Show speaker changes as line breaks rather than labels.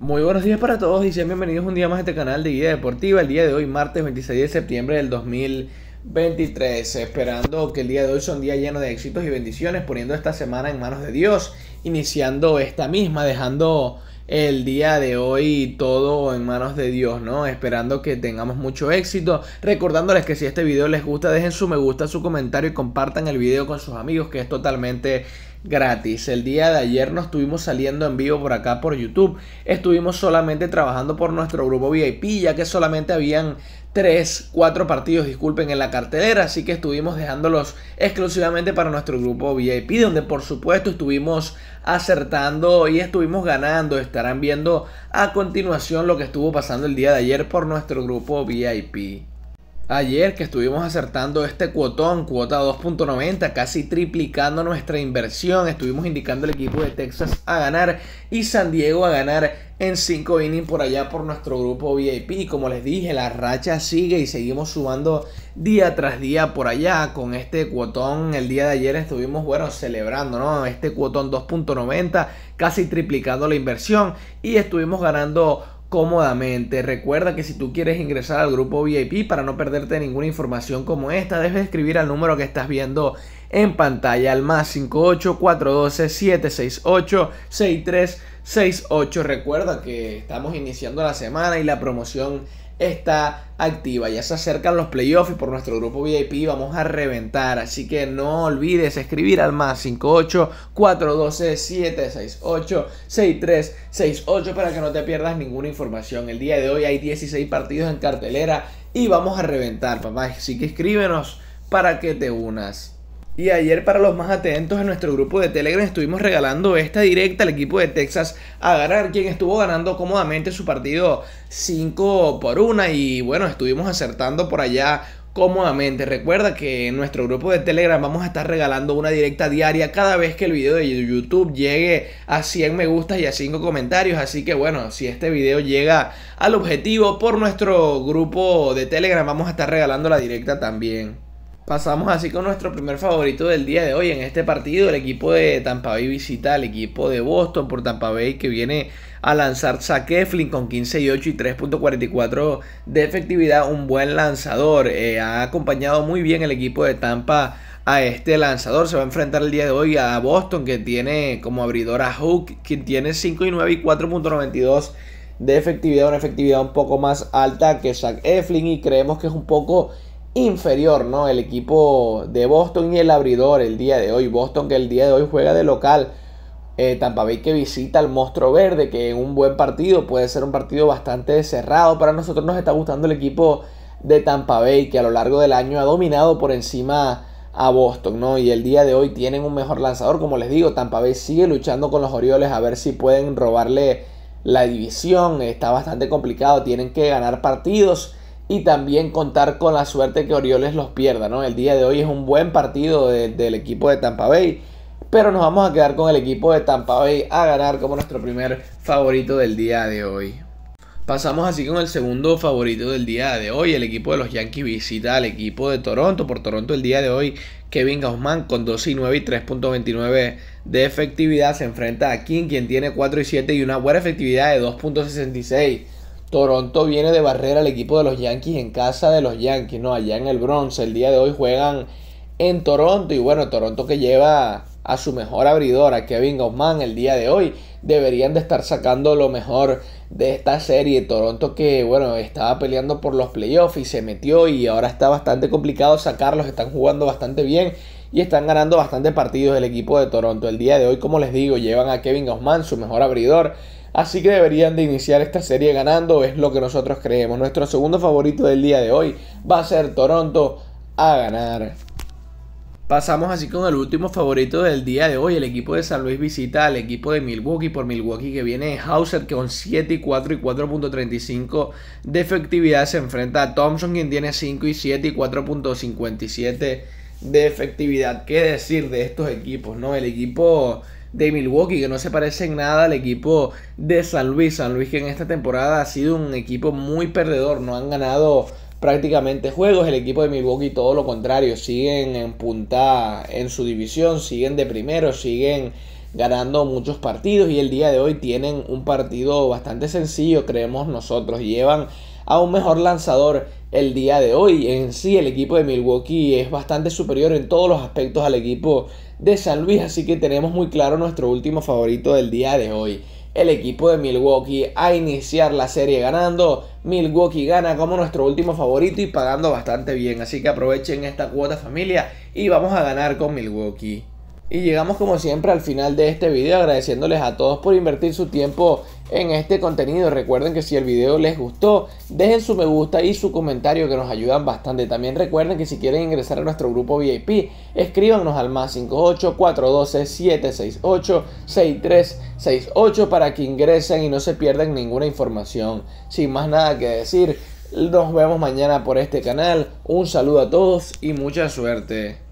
Muy buenos días para todos y sean bienvenidos un día más a este canal de Guía Deportiva. El día de hoy, martes 26 de septiembre del 2023. Esperando que el día de hoy sea un día lleno de éxitos y bendiciones, poniendo esta semana en manos de Dios, iniciando esta misma, dejando el día de hoy todo en manos de Dios, ¿no? Esperando que tengamos mucho éxito. Recordándoles que si este video les gusta, dejen su me gusta, su comentario y compartan el video con sus amigos, que es totalmente gratis. El día de ayer no estuvimos saliendo en vivo por acá por YouTube. Estuvimos solamente trabajando por nuestro grupo VIP, ya que solamente habían 3, 4 partidos, disculpen, en la cartelera. Así que estuvimos dejándolos exclusivamente para nuestro grupo VIP, donde por supuesto estuvimos acertando y estuvimos ganando. Estarán viendo a continuación lo que estuvo pasando el día de ayer por nuestro grupo VIP ayer que estuvimos acertando este cuotón, cuota 2.90, casi triplicando nuestra inversión. Estuvimos indicando el equipo de Texas a ganar y San Diego a ganar en 5 innings por allá por nuestro grupo VIP. Como les dije, la racha sigue y seguimos sumando día tras día por allá con este cuotón. El día de ayer estuvimos, bueno, celebrando, ¿no? Este cuotón 2.90, casi triplicando la inversión y estuvimos ganando cómodamente. Recuerda que si tú quieres ingresar al grupo VIP para no perderte ninguna información como esta, debes escribir al número que estás viendo en pantalla, al más 58412-768-6368. Recuerda que estamos iniciando la semana y la promoción está activa. Ya se acercan los playoffs y por nuestro grupo VIP vamos a reventar. Así que no olvides escribir al más 58 412 768 6368 para que no te pierdas ninguna información. El día de hoy hay 16 partidos en cartelera y vamos a reventar, papá. Así que escríbenos para que te unas. Y ayer para los más atentos en nuestro grupo de Telegram estuvimos regalando esta directa al equipo de Texas a ganar, quien estuvo ganando cómodamente su partido 5 por 1 y bueno, estuvimos acertando por allá cómodamente. Recuerda que en nuestro grupo de Telegram vamos a estar regalando una directa diaria cada vez que el video de YouTube llegue a 100 me gusta y a 5 comentarios. Así que bueno, si este video llega al objetivo por nuestro grupo de Telegram vamos a estar regalando la directa también. Pasamos así con nuestro primer favorito del día de hoy en este partido. El equipo de Tampa Bay visita al equipo de Boston por Tampa Bay que viene a lanzar Zach Eflin con 15 y 8 y 3.44 de efectividad. Un buen lanzador. Eh, ha acompañado muy bien el equipo de Tampa a este lanzador. Se va a enfrentar el día de hoy a Boston que tiene como abridor a Hook quien tiene 5 y 9 y 4.92 de efectividad. Una efectividad un poco más alta que Zach Eflin y creemos que es un poco inferior, ¿no? El equipo de Boston y el abridor el día de hoy. Boston que el día de hoy juega de local. Eh, Tampa Bay que visita al monstruo verde, que en un buen partido puede ser un partido bastante cerrado. Para nosotros nos está gustando el equipo de Tampa Bay, que a lo largo del año ha dominado por encima a Boston, ¿no? Y el día de hoy tienen un mejor lanzador, como les digo, Tampa Bay sigue luchando con los Orioles a ver si pueden robarle la división, está bastante complicado, tienen que ganar partidos y también contar con la suerte que Orioles los pierda, ¿no? El día de hoy es un buen partido del equipo de Tampa Bay, pero nos vamos a quedar con el equipo de Tampa Bay a ganar como nuestro primer favorito del día de hoy. Pasamos así con el segundo favorito del día de hoy. El equipo de los Yankees visita al equipo de Toronto. Por Toronto el día de hoy, Kevin Gaussman con 2 y 9 y 3.29 de efectividad se enfrenta a King, quien tiene 4 y 7 y una buena efectividad de 2.66. Toronto viene de barrer al equipo de los Yankees en casa de los Yankees, ¿no? Allá en el Bronx, el día de hoy juegan en Toronto y bueno, Toronto que lleva a su mejor abridor, a Kevin Gausman, el día de hoy, deberían de estar sacando lo mejor de esta serie. Toronto que, bueno, estaba peleando por los playoffs y se metió y ahora está bastante complicado sacarlos, están jugando bastante bien y están ganando bastantes partidos el equipo de Toronto. El día de hoy, como les digo, llevan a Kevin Osman, su mejor abridor. Así que deberían de iniciar esta serie ganando, es lo que nosotros creemos. Nuestro segundo favorito del día de hoy va a ser Toronto a ganar. Pasamos así con el último favorito del día de hoy. El equipo de San Luis visita al equipo de Milwaukee por Milwaukee que viene Hauser que con 7 y 4 y 4.35 de efectividad se enfrenta a Thompson quien tiene 5 y 7 y 4.57 de efectividad. ¿Qué decir de estos equipos? ¿no? El equipo de Milwaukee, que no se parece en nada al equipo de San Luis. San Luis que en esta temporada ha sido un equipo muy perdedor, no han ganado prácticamente juegos. El equipo de Milwaukee todo lo contrario, siguen en punta en su división, siguen de primero, siguen ganando muchos partidos y el día de hoy tienen un partido bastante sencillo, creemos nosotros. Llevan a un mejor lanzador el día de hoy. En sí, el equipo de Milwaukee es bastante superior en todos los aspectos al equipo de San Luis, así que tenemos muy claro nuestro último favorito del día de hoy. El equipo de Milwaukee a iniciar la serie ganando. Milwaukee gana como nuestro último favorito y pagando bastante bien. Así que aprovechen esta cuota familia y vamos a ganar con Milwaukee. Y llegamos como siempre al final de este video agradeciéndoles a todos por invertir su tiempo en este contenido. Recuerden que si el video les gustó, dejen su me gusta y su comentario que nos ayudan bastante. También recuerden que si quieren ingresar a nuestro grupo VIP, escríbanos al más 58 412 768 6368 para que ingresen y no se pierdan ninguna información. Sin más nada que decir, nos vemos mañana por este canal. Un saludo a todos y mucha suerte.